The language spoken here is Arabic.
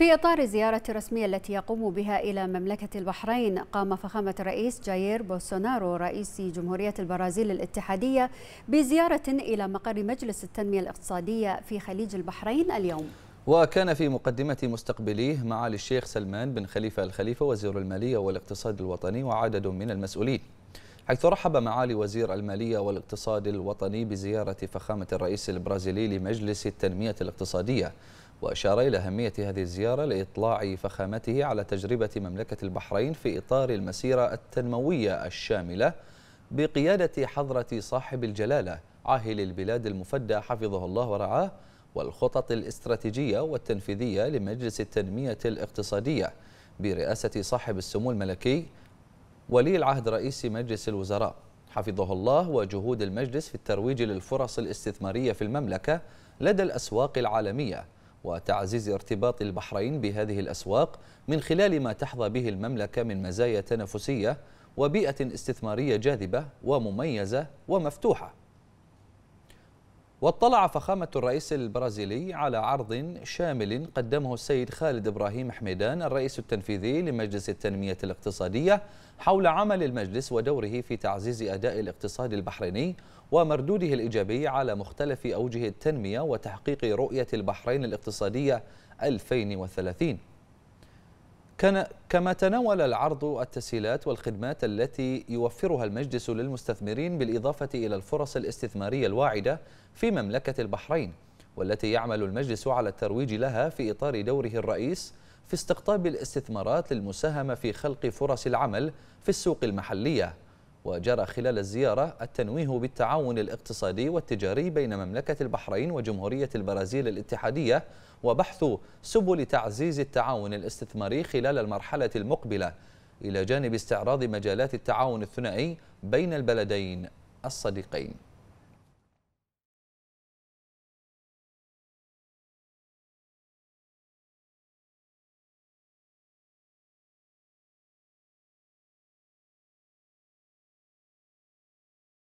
في إطار الزيارة الرسمية التي يقوم بها إلى مملكة البحرين قام فخامة الرئيس جاير بوسونارو رئيس جمهورية البرازيل الاتحادية بزيارة إلى مقر مجلس التنمية الاقتصادية في خليج البحرين اليوم وكان في مقدمة مستقبليه معالي الشيخ سلمان بن خليفة الخليفة وزير المالية والاقتصاد الوطني وعدد من المسؤولين حيث رحب معالي وزير المالية والاقتصاد الوطني بزيارة فخامة الرئيس البرازيلي لمجلس التنمية الاقتصادية وأشار إلى أهمية هذه الزيارة لإطلاع فخامته على تجربة مملكة البحرين في إطار المسيرة التنموية الشاملة بقيادة حضرة صاحب الجلالة عاهل البلاد المفدى حفظه الله ورعاه والخطط الاستراتيجية والتنفيذية لمجلس التنمية الاقتصادية برئاسة صاحب السمو الملكي ولي العهد رئيس مجلس الوزراء حفظه الله وجهود المجلس في الترويج للفرص الاستثمارية في المملكة لدى الأسواق العالمية وتعزيز ارتباط البحرين بهذه الأسواق من خلال ما تحظى به المملكة من مزايا تنافسية وبيئة استثمارية جاذبة ومميزة ومفتوحة واطلع فخامة الرئيس البرازيلي على عرض شامل قدمه السيد خالد إبراهيم حميدان الرئيس التنفيذي لمجلس التنمية الاقتصادية حول عمل المجلس ودوره في تعزيز أداء الاقتصاد البحريني ومردوده الإيجابي على مختلف أوجه التنمية وتحقيق رؤية البحرين الاقتصادية 2030 كان كما تناول العرض التسهيلات والخدمات التي يوفرها المجلس للمستثمرين بالإضافة إلى الفرص الاستثمارية الواعدة في مملكة البحرين والتي يعمل المجلس على الترويج لها في إطار دوره الرئيس في استقطاب الاستثمارات للمساهمة في خلق فرص العمل في السوق المحلية وجرى خلال الزيارة التنويه بالتعاون الاقتصادي والتجاري بين مملكة البحرين وجمهورية البرازيل الاتحادية وبحث سبل تعزيز التعاون الاستثماري خلال المرحلة المقبلة إلى جانب استعراض مجالات التعاون الثنائي بين البلدين الصديقين